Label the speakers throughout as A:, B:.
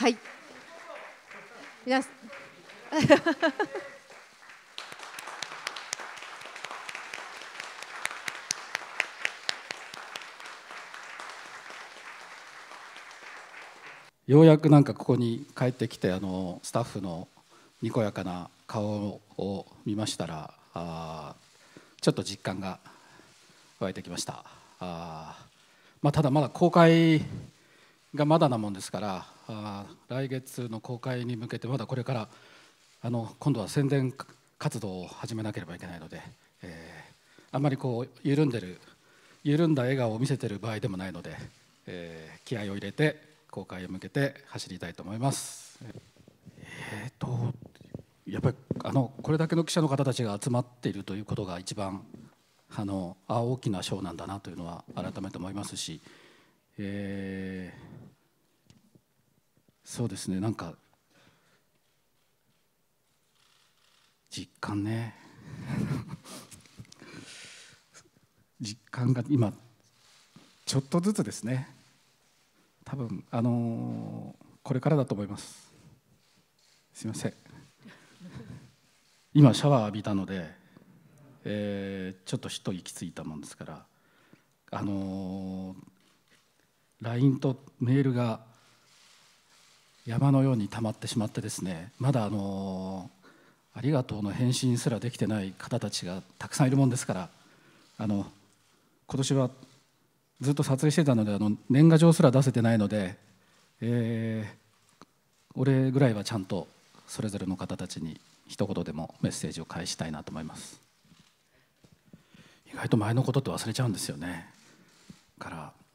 A: はい。皆 ようやくなんかここに帰ってきてあのスタッフのにこやかな顔を見ましたらあちょっと実感が湧いてきましたあ、まあ、ただまだ公開がまだなもんですから来月の公開に向けてまだこれからあの今度は宣伝活動を始めなければいけないので、えー、あんまりこう緩んでる緩んだ笑顔を見せてる場合でもないので、えー、気合を入れて公開へ向けて走りたいと思います。えーと、とやっぱりあのこれだけの記者の方たちが集まっているということが一番あのあ大きな賞なんだなというのは改めて思いますし、えーそうですねなんか実感ね 実感が今ちょっとずつですね多分あのー、これからだと思いますすいません今シャワー浴びたので、えー、ちょっと一息ついたもんですからあのー、LINE とメールが山のように溜まってしまってですねまだあの「ありがとう」の返信すらできてない方たちがたくさんいるもんですからあの今年はずっと撮影してたのであの年賀状すら出せてないので、えー、俺ぐらいはちゃんとそれぞれの方たちに一言でもメッセージを返したいなと思います意外と前のことって忘れちゃうんですよね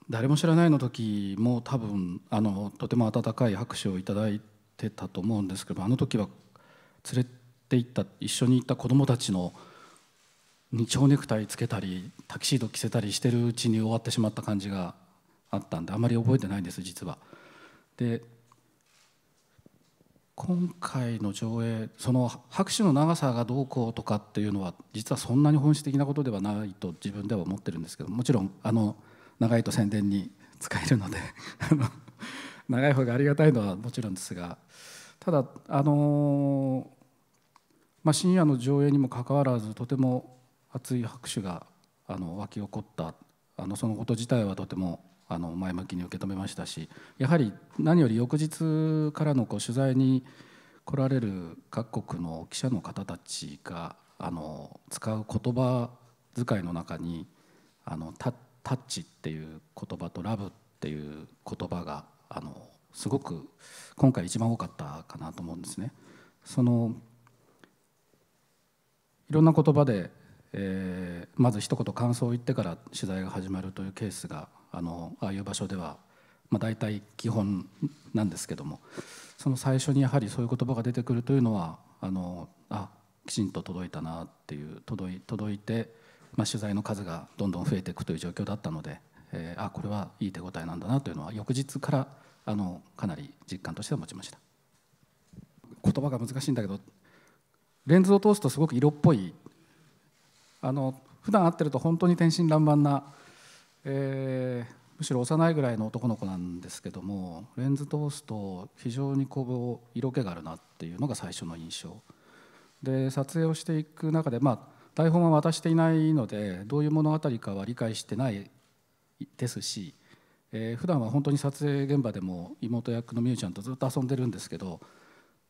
A: 「誰も知らない」の時も多分あのとても温かい拍手を頂いてたと思うんですけどあの時は連れて行った一緒に行った子どもたちのに蝶ネクタイつけたりタキシード着せたりしてるうちに終わってしまった感じがあったんであまり覚えてないんです実は。で今回の上映その拍手の長さがどうこうとかっていうのは実はそんなに本質的なことではないと自分では思ってるんですけどもちろんあの長いと宣伝に使えるので 長い方がありがたいのはもちろんですがただあのまあ、深夜の上映にもかかわらずとても熱い拍手があの沸き起こったあのそのこと自体はとてもあの前向きに受け止めましたしやはり何より翌日からのこう取材に来られる各国の記者の方たちがあの使う言葉遣いの中にあのタッタッチっていう言葉とラブっていう言葉があのすごく今回一番多かったかなと思うんですね。そのいろんな言葉で、えー、まず一言感想を言ってから取材が始まるというケースがあのああいう場所では、まあ、大体基本なんですけどもその最初にやはりそういう言葉が出てくるというのはあのあきちんと届いたなっていう届い届いて。まあ、取材の数がどんどん増えていくという状況だったので、えー、あこれはいい手応えなんだなというのは翌日からあのかなり実感としては持ちました言葉が難しいんだけどレンズを通すとすごく色っぽいあの普段会ってると本当に天真爛漫な、えー、むしろ幼いぐらいの男の子なんですけどもレンズ通すと非常にこう色気があるなっていうのが最初の印象で撮影をしていく中でまあ台本は渡していないのでどういう物語かは理解してないですし、えー、普段は本当に撮影現場でも妹役の美羽ちゃんとずっと遊んでるんですけど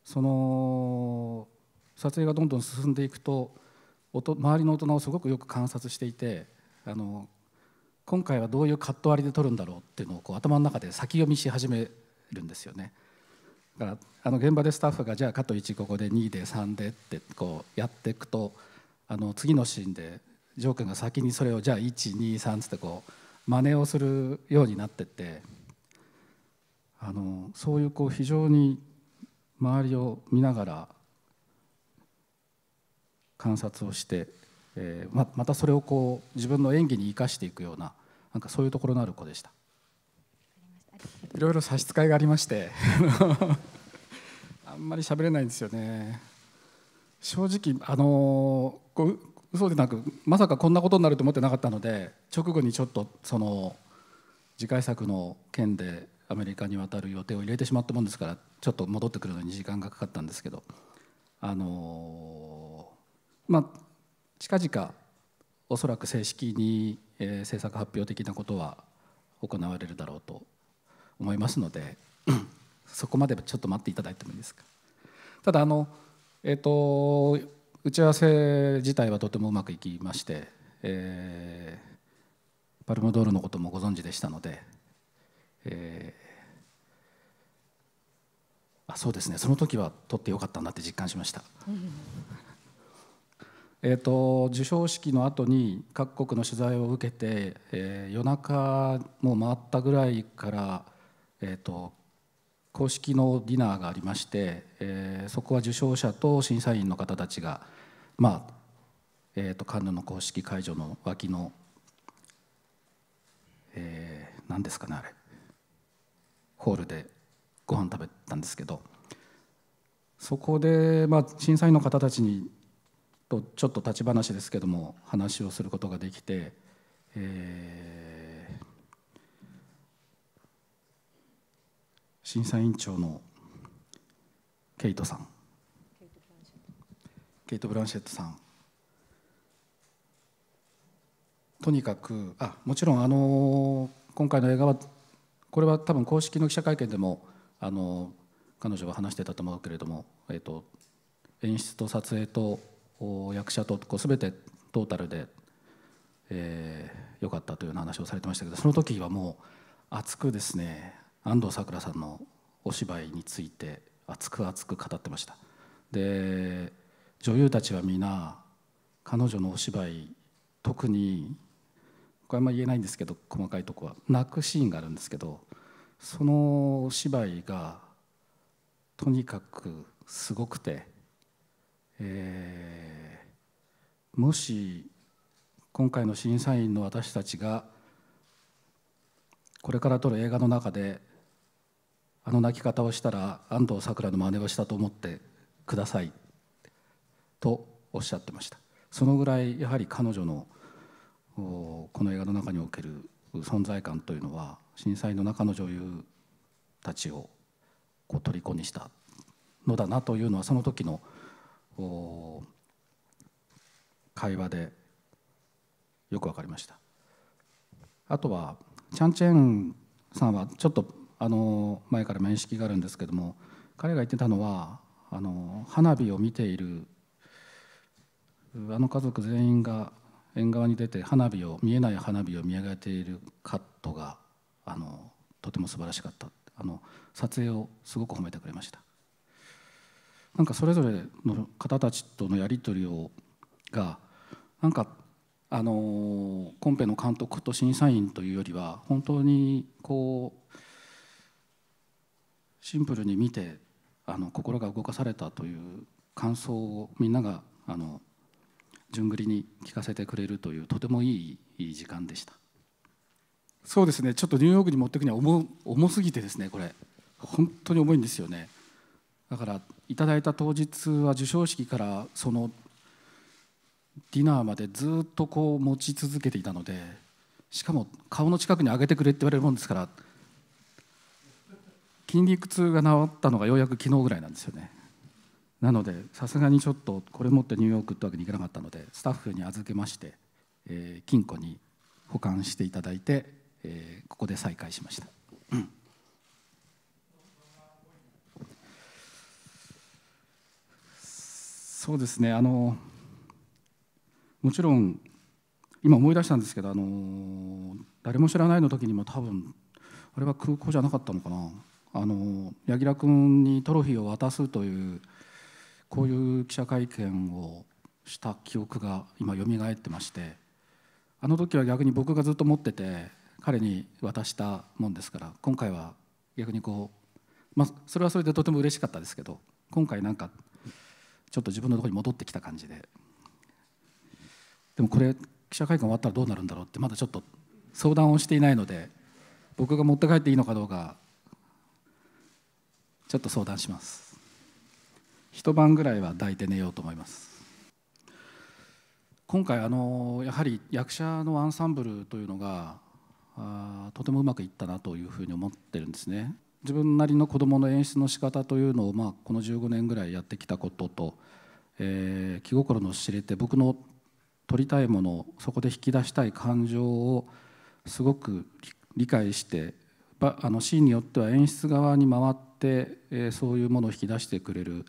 A: その撮影がどんどん進んでいくと周りの大人をすごくよく観察していてあの今回はどういうカット割りで撮るんだろうっていうのをこう頭の中で先読みし始めるんですよね。だからあの現場でスタッフがじゃあカット1ここで2で3でってこうやっていくと。あの次のシーンでジョーが先にそれをじゃあ123つってこう真似をするようになってってあのそういうこう非常に周りを見ながら観察をして、えー、ままたそれをこう自分の演技に生かしていくようななんかそういうところのある子でした。いろいろ差し支えがありまして あんまり喋れないんですよね。正直あのこう嘘でなくまさかこんなことになると思ってなかったので直後にちょっとその次回作の件でアメリカに渡る予定を入れてしまったもんですからちょっと戻ってくるのに時間がかかったんですけどあのまあ近々おそらく正式に、えー、制作発表的なことは行われるだろうと思いますので そこまでちょっと待っていただいてもいいですか。ただあのえっ、と打ち合わせ自体はとてもうまくいきまして、えー、パルムドールのこともご存知でしたので、えー、あそうですねその時は取ってよかったんだって実感しました。えと、授賞式の後に各国の取材を受けて、えー、夜中もう回ったぐらいから、えーと公式のディナーがありまして、えー、そこは受賞者と審査員の方たちが、まあえーと、カンヌの公式会場の脇の、えー、何ですかねあれホールでご飯食べたんですけどそこで、まあ、審査員の方たちにとちょっと立ち話ですけども話をすることができて、えー審査委員長のケイトさんケイト・ブランシェットさんとにかくあもちろんあの今回の映画はこれは多分公式の記者会見でもあの彼女は話してたと思うけれども、えーと、演出と撮影と役者とこう全てトータルで良、えー、かったというような話をされてましたけどその時はもう熱くですね安藤サクラさんのお芝居について熱く熱く語ってましたで女優たちは皆彼女のお芝居特にこれあんま言えないんですけど細かいとこは泣くシーンがあるんですけどそのお芝居がとにかくすごくて、えー、もし今回の審査員の私たちがこれから撮る映画の中であの泣き方をしたら安藤サクラの真似をしたと思ってくださいとおっしゃってましたそのぐらいやはり彼女のこの映画の中における存在感というのは震災の中の女優たちをこう虜にしたのだなというのはその時の会話でよく分かりましたあとはチャン・チェンさんはちょっとあの前から面識があるんですけども彼が言ってたのはあの花火を見ているあの家族全員が縁側に出て花火を見えない花火を見上げているカットがあのとても素晴らしかったあの撮影をすごく褒めてくれましたなんかそれぞれの方たちとのやり取りをがなんかあのコンペの監督と審査員というよりは本当にこうシンプルに見てあの心が動かされたという感想をみんながあの順繰りに聞かせてくれるというとてもいい時間でしたそうですねちょっとニューヨークに持っていくには重重すぎてですねこれ本当に重いんですよねだからいただいた当日は授賞式からそのディナーまでずっとこう持ち続けていたのでしかも顔の近くに上げてくれって言われるもんですから筋肉痛が治ったのがようやく昨日ぐらいなんですよねなのでさすがにちょっとこれ持ってニューヨークってわけにいかなかったのでスタッフに預けまして、えー、金庫に保管していただいて、えー、ここで再開しました、うん、そうですねあのもちろん今思い出したんですけどあの誰も知らないの時にも多分あれは空港じゃなかったのかなあの柳楽君にトロフィーを渡すというこういう記者会見をした記憶が今よみがえってましてあの時は逆に僕がずっと持ってて彼に渡したもんですから今回は逆にこう、まあ、それはそれでとても嬉しかったですけど今回なんかちょっと自分のところに戻ってきた感じででもこれ記者会見終わったらどうなるんだろうってまだちょっと相談をしていないので僕が持って帰っていいのかどうかちょっと相談します一晩ぐらいは抱いて寝ようと思います今回あのやはり役者のアンサンブルというのがあとてもうまくいったなというふうに思ってるんですね自分なりの子供の演出の仕方というのを、まあ、この15年ぐらいやってきたことと、えー、気心の知れて僕の撮りたいものそこで引き出したい感情をすごく理解してあのシーンによっては演出側に回っってえそういうものを引き出してくれる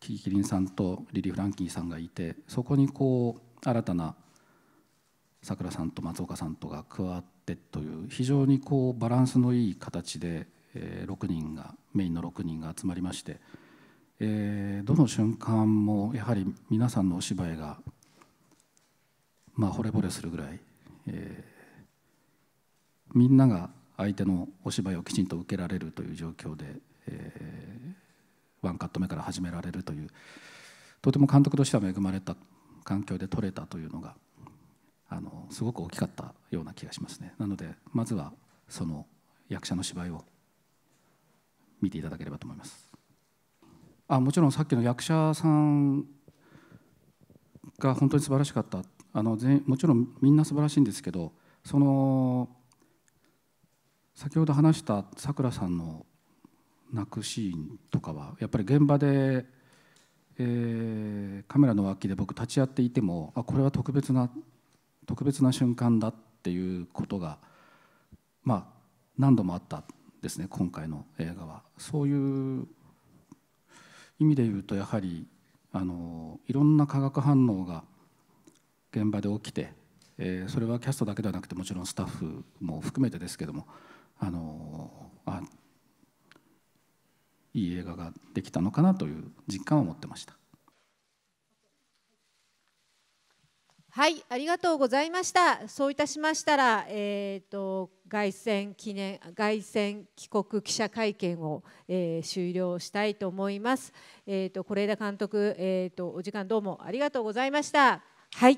A: キキリンさんとリリー・フランキーさんがいてそこにこう新たなさくらさんと松岡さんとが加わってという非常にこうバランスのいい形で、え6人がメインの6人が集まりまして、えどの瞬間もやはり皆さんのお芝居がまあ惚れ惚れするぐらい、えみんなが相手のお芝居をきちんと受けられるという状況で、ワンカット目から始められるというとても監督としては恵まれた環境で撮れたというのがあのすごく大きかったような気がしますねなのでまずはその役者の芝居を見ていただければと思いますあもちろんさっきの役者さんが本当に素晴らしかったあのもちろんみんな素晴らしいんですけどその先ほど話したさくらさんの泣くシーンとかはやっぱり現場で、えー、カメラの脇で僕立ち会っていてもあこれは特別な特別な瞬間だっていうことがまあ何度もあったですね今回の映画は。そういう意味で言うとやはりあのいろんな化学反応が現場で起きて、えー、それはキャストだけではなくてもちろんスタッフも含めてですけどもあのあいい映画ができたのかなという実感を持ってましたはいありがとうございましたそういたしましたら、えーと、と凱旋記念凱旋帰国記者会見を、えー、終了したいと思います、えーと、是枝監督、えーとお時間どうもありがとうございましたはい